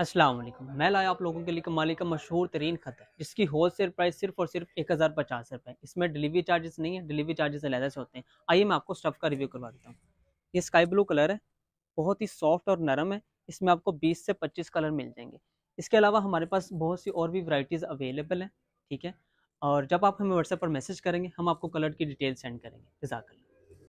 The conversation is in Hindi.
असलम मैं लाया आप लोगों के लिए कमाली का मशहूर तरीन खत है जिसकी होल सेल प्राइस सिर्फ और सिर्फ एक हज़ार पचास रुपये इसमें डिलीवरी चार्जेस नहीं है डिलीवरी चार्जेस अलहदा से होते हैं आइए मैं आपको स्टफ़ का रिव्यू करवा देता हूँ ये स्काई ब्लू कलर है बहुत ही सॉफ्ट और नरम है इसमें आपको बीस से पच्चीस कलर मिल जाएंगे इसके अलावा हमारे पास बहुत सी और भी वराइटीज़ अवेलेबल हैं ठीक है और जब आप हमें व्हाट्सएप पर मैसेज करेंगे हम आपको कलर की डिटेल सेंड करेंगे जजाकल्ला